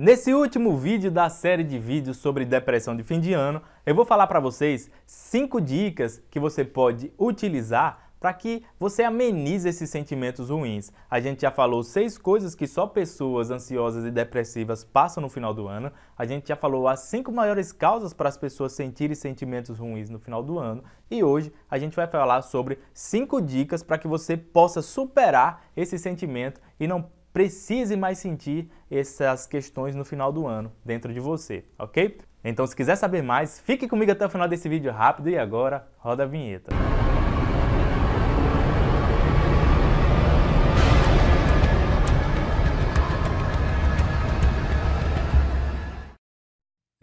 Nesse último vídeo da série de vídeos sobre depressão de fim de ano, eu vou falar para vocês 5 dicas que você pode utilizar para que você amenize esses sentimentos ruins. A gente já falou seis coisas que só pessoas ansiosas e depressivas passam no final do ano. A gente já falou as cinco maiores causas para as pessoas sentirem sentimentos ruins no final do ano. E hoje a gente vai falar sobre cinco dicas para que você possa superar esse sentimento e não precise mais sentir essas questões no final do ano dentro de você, ok? Então, se quiser saber mais, fique comigo até o final desse vídeo rápido e agora roda a vinheta.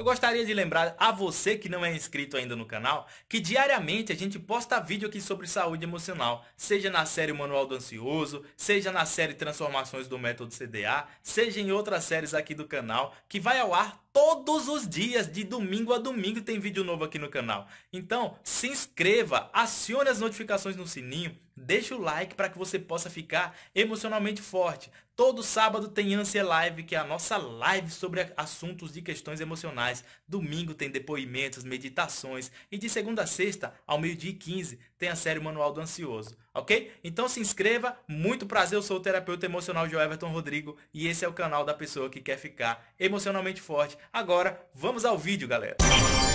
Eu gostaria de lembrar a você que não é inscrito ainda no canal, que diariamente a gente posta vídeo aqui sobre saúde emocional, seja na série Manual do Ansioso, seja na série Transformações do Método CDA, seja em outras séries aqui do canal, que vai ao ar Todos os dias, de domingo a domingo, tem vídeo novo aqui no canal. Então, se inscreva, acione as notificações no sininho, deixe o like para que você possa ficar emocionalmente forte. Todo sábado tem Ansia Live, que é a nossa live sobre assuntos de questões emocionais. Domingo tem depoimentos, meditações. E de segunda a sexta, ao meio-dia e 15, tem a série Manual do Ansioso, ok? Então se inscreva, muito prazer, eu sou o terapeuta emocional de Everton Rodrigo e esse é o canal da pessoa que quer ficar emocionalmente forte. Agora, vamos ao vídeo, galera. Música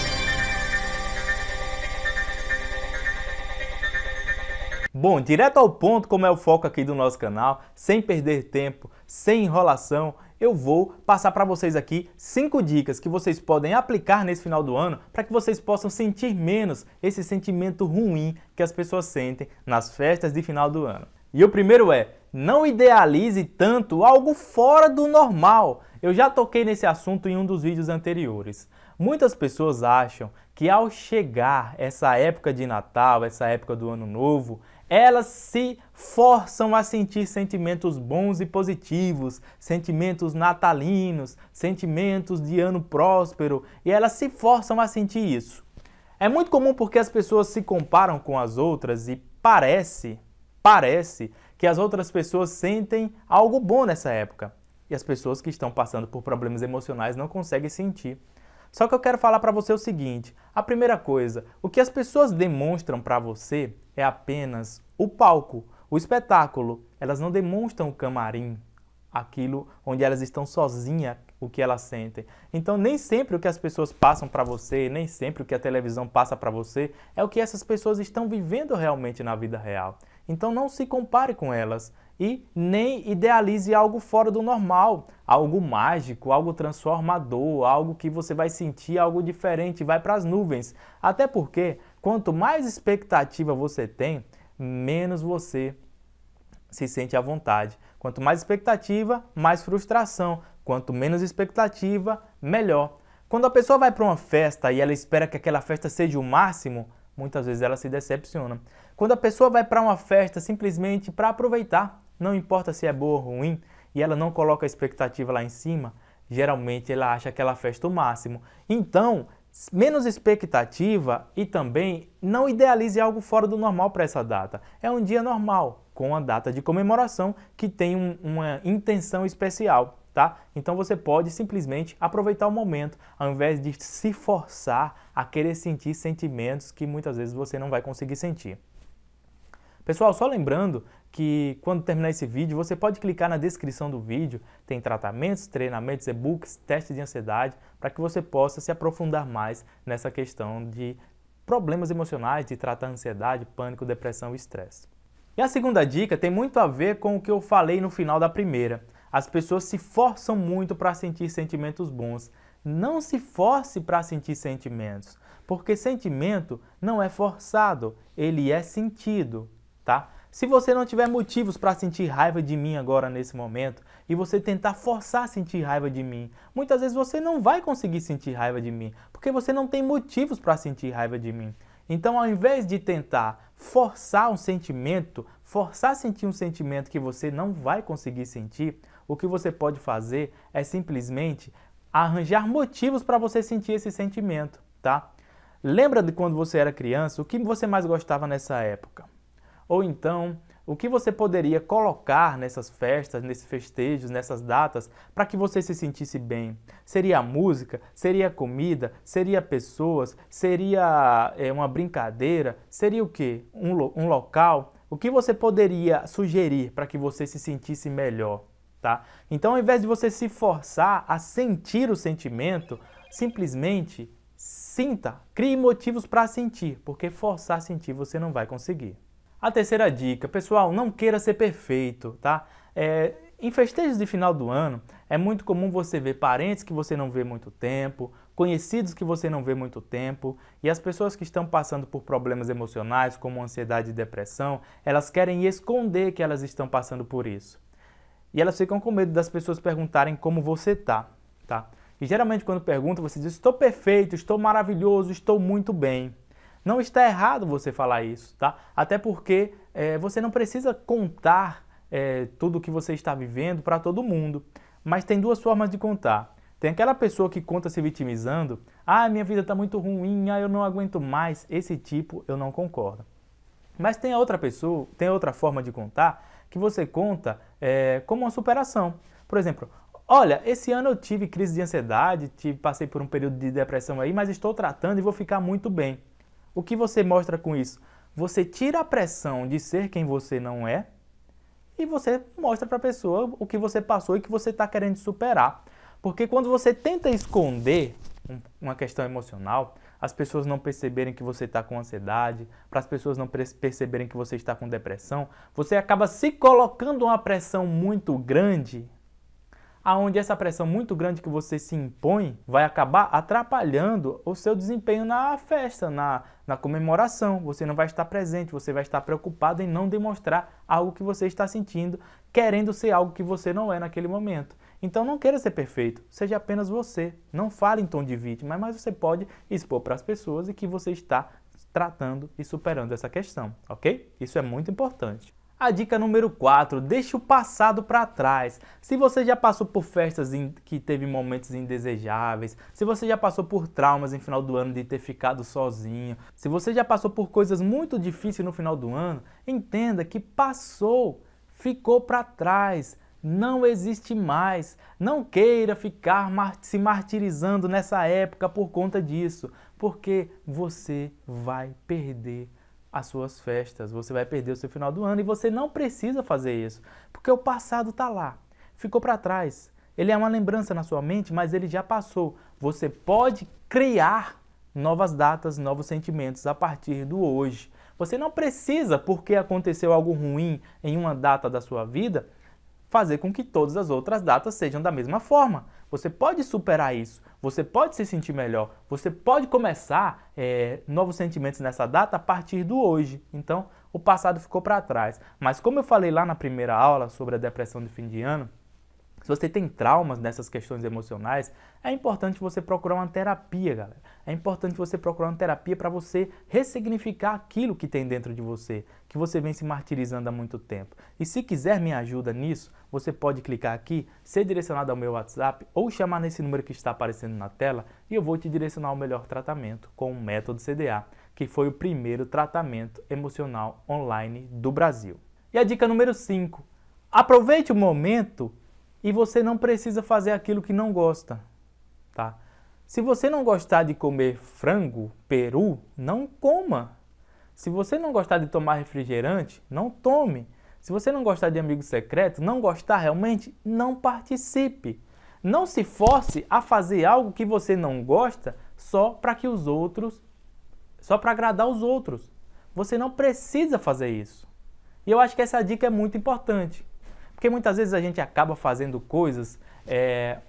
Bom, direto ao ponto, como é o foco aqui do nosso canal, sem perder tempo, sem enrolação, eu vou passar para vocês aqui cinco dicas que vocês podem aplicar nesse final do ano para que vocês possam sentir menos esse sentimento ruim que as pessoas sentem nas festas de final do ano. E o primeiro é: não idealize tanto algo fora do normal. Eu já toquei nesse assunto em um dos vídeos anteriores. Muitas pessoas acham que ao chegar essa época de Natal, essa época do Ano Novo, elas se forçam a sentir sentimentos bons e positivos, sentimentos natalinos, sentimentos de ano próspero, e elas se forçam a sentir isso. É muito comum porque as pessoas se comparam com as outras e parece, parece que as outras pessoas sentem algo bom nessa época. E as pessoas que estão passando por problemas emocionais não conseguem sentir. Só que eu quero falar para você o seguinte: a primeira coisa, o que as pessoas demonstram para você é apenas o palco, o espetáculo. Elas não demonstram o camarim, aquilo onde elas estão sozinhas, o que elas sentem. Então, nem sempre o que as pessoas passam para você, nem sempre o que a televisão passa para você é o que essas pessoas estão vivendo realmente na vida real. Então, não se compare com elas e nem idealize algo fora do normal, algo mágico, algo transformador, algo que você vai sentir algo diferente, vai para as nuvens. Até porque quanto mais expectativa você tem, menos você se sente à vontade. Quanto mais expectativa, mais frustração. Quanto menos expectativa, melhor. Quando a pessoa vai para uma festa e ela espera que aquela festa seja o máximo, muitas vezes ela se decepciona. Quando a pessoa vai para uma festa simplesmente para aproveitar, não importa se é boa ou ruim, e ela não coloca a expectativa lá em cima, geralmente ela acha que ela festa o máximo. Então, menos expectativa e também não idealize algo fora do normal para essa data. É um dia normal, com a data de comemoração que tem um, uma intenção especial. Tá? Então você pode simplesmente aproveitar o momento, ao invés de se forçar a querer sentir sentimentos que muitas vezes você não vai conseguir sentir. Pessoal, só lembrando que quando terminar esse vídeo, você pode clicar na descrição do vídeo, tem tratamentos, treinamentos, e-books, testes de ansiedade, para que você possa se aprofundar mais nessa questão de problemas emocionais, de tratar ansiedade, pânico, depressão e estresse. E a segunda dica tem muito a ver com o que eu falei no final da primeira. As pessoas se forçam muito para sentir sentimentos bons. Não se force para sentir sentimentos, porque sentimento não é forçado, ele é sentido tá? Se você não tiver motivos para sentir raiva de mim agora nesse momento e você tentar forçar a sentir raiva de mim, muitas vezes você não vai conseguir sentir raiva de mim, porque você não tem motivos para sentir raiva de mim. Então, ao invés de tentar forçar um sentimento, forçar a sentir um sentimento que você não vai conseguir sentir, o que você pode fazer é simplesmente arranjar motivos para você sentir esse sentimento, tá? Lembra de quando você era criança? O que você mais gostava nessa época? Ou então, o que você poderia colocar nessas festas, nesses festejos, nessas datas, para que você se sentisse bem? Seria a música? Seria a comida? Seria pessoas? Seria é, uma brincadeira? Seria o quê? Um, lo um local? O que você poderia sugerir para que você se sentisse melhor? Tá? Então, ao invés de você se forçar a sentir o sentimento, simplesmente sinta, crie motivos para sentir, porque forçar a sentir você não vai conseguir. A terceira dica, pessoal, não queira ser perfeito, tá? É, em festejos de final do ano, é muito comum você ver parentes que você não vê muito tempo, conhecidos que você não vê muito tempo, e as pessoas que estão passando por problemas emocionais, como ansiedade e depressão, elas querem esconder que elas estão passando por isso. E elas ficam com medo das pessoas perguntarem como você tá, tá? E geralmente quando pergunta, você diz: "Estou perfeito, estou maravilhoso, estou muito bem". Não está errado você falar isso, tá? Até porque é, você não precisa contar é, tudo o que você está vivendo para todo mundo. Mas tem duas formas de contar. Tem aquela pessoa que conta se vitimizando, ah, minha vida está muito ruim, ah, eu não aguento mais. Esse tipo eu não concordo. Mas tem a outra pessoa, tem outra forma de contar que você conta é, como uma superação. Por exemplo, olha, esse ano eu tive crise de ansiedade, tive, passei por um período de depressão aí, mas estou tratando e vou ficar muito bem. O que você mostra com isso? Você tira a pressão de ser quem você não é e você mostra para a pessoa o que você passou e que você está querendo superar. Porque quando você tenta esconder uma questão emocional, as pessoas não perceberem que você está com ansiedade, para as pessoas não perceberem que você está com depressão, você acaba se colocando uma pressão muito grande aonde essa pressão muito grande que você se impõe vai acabar atrapalhando o seu desempenho na festa, na, na comemoração. Você não vai estar presente, você vai estar preocupado em não demonstrar algo que você está sentindo, querendo ser algo que você não é naquele momento. Então não queira ser perfeito, seja apenas você. Não fale em tom de vítima, mas você pode expor para as pessoas e que você está tratando e superando essa questão, ok? Isso é muito importante. A dica número 4, deixe o passado para trás. Se você já passou por festas em, que teve momentos indesejáveis, se você já passou por traumas em final do ano de ter ficado sozinho, se você já passou por coisas muito difíceis no final do ano, entenda que passou, ficou para trás, não existe mais. Não queira ficar se martirizando nessa época por conta disso, porque você vai perder as suas festas, você vai perder o seu final do ano e você não precisa fazer isso, porque o passado está lá, ficou para trás. Ele é uma lembrança na sua mente, mas ele já passou. Você pode criar novas datas, novos sentimentos a partir do hoje. Você não precisa, porque aconteceu algo ruim em uma data da sua vida, fazer com que todas as outras datas sejam da mesma forma. Você pode superar isso, você pode se sentir melhor, você pode começar é, novos sentimentos nessa data a partir do hoje. Então, o passado ficou para trás. Mas, como eu falei lá na primeira aula sobre a depressão de fim de ano, se você tem traumas nessas questões emocionais, é importante você procurar uma terapia, galera. É importante você procurar uma terapia para você ressignificar aquilo que tem dentro de você, que você vem se martirizando há muito tempo. E se quiser minha ajuda nisso, você pode clicar aqui, ser direcionado ao meu WhatsApp ou chamar nesse número que está aparecendo na tela e eu vou te direcionar ao melhor tratamento com o método CDA, que foi o primeiro tratamento emocional online do Brasil. E a dica número 5: aproveite o momento e você não precisa fazer aquilo que não gosta, tá? Se você não gostar de comer frango, peru, não coma. Se você não gostar de tomar refrigerante, não tome. Se você não gostar de amigo secreto, não gostar realmente, não participe. Não se force a fazer algo que você não gosta só para que os outros, só para agradar os outros. Você não precisa fazer isso. E eu acho que essa dica é muito importante. Porque muitas vezes a gente acaba fazendo coisas é,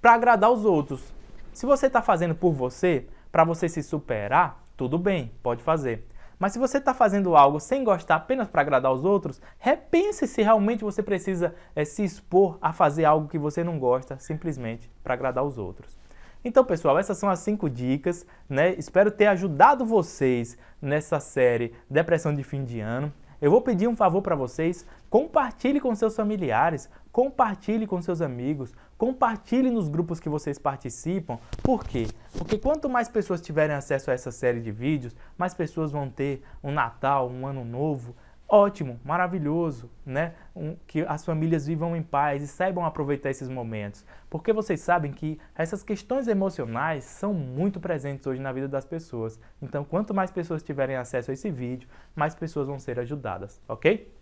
para agradar os outros. Se você está fazendo por você, para você se superar, tudo bem, pode fazer. Mas se você está fazendo algo sem gostar apenas para agradar os outros, repense se realmente você precisa é, se expor a fazer algo que você não gosta simplesmente para agradar os outros. Então, pessoal, essas são as cinco dicas, né? Espero ter ajudado vocês nessa série Depressão de Fim de Ano. Eu vou pedir um favor para vocês, compartilhe com seus familiares, compartilhe com seus amigos, compartilhe nos grupos que vocês participam. Por quê? Porque quanto mais pessoas tiverem acesso a essa série de vídeos, mais pessoas vão ter um Natal, um Ano Novo, ótimo, maravilhoso, né? Um, que as famílias vivam em paz e saibam aproveitar esses momentos. Porque vocês sabem que essas questões emocionais são muito presentes hoje na vida das pessoas. Então, quanto mais pessoas tiverem acesso a esse vídeo, mais pessoas vão ser ajudadas, ok?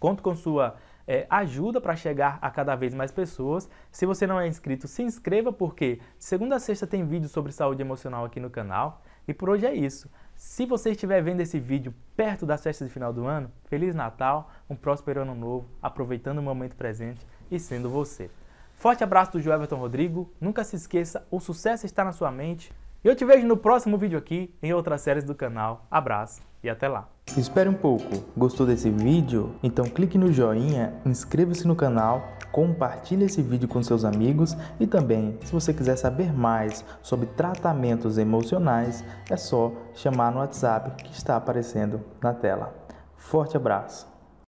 Conto com sua é, ajuda para chegar a cada vez mais pessoas. Se você não é inscrito, se inscreva porque segunda a sexta tem vídeo sobre saúde emocional aqui no canal. E por hoje é isso. Se você estiver vendo esse vídeo perto das festas de final do ano, Feliz Natal, um próspero ano novo, aproveitando o momento presente e sendo você. Forte abraço do João Everton Rodrigo, nunca se esqueça, o sucesso está na sua mente eu te vejo no próximo vídeo aqui em outras séries do canal. Abraço e até lá. Espere um pouco. Gostou desse vídeo? Então clique no joinha, inscreva-se no canal, compartilhe esse vídeo com seus amigos e também, se você quiser saber mais sobre tratamentos emocionais, é só chamar no WhatsApp que está aparecendo na tela. Forte abraço.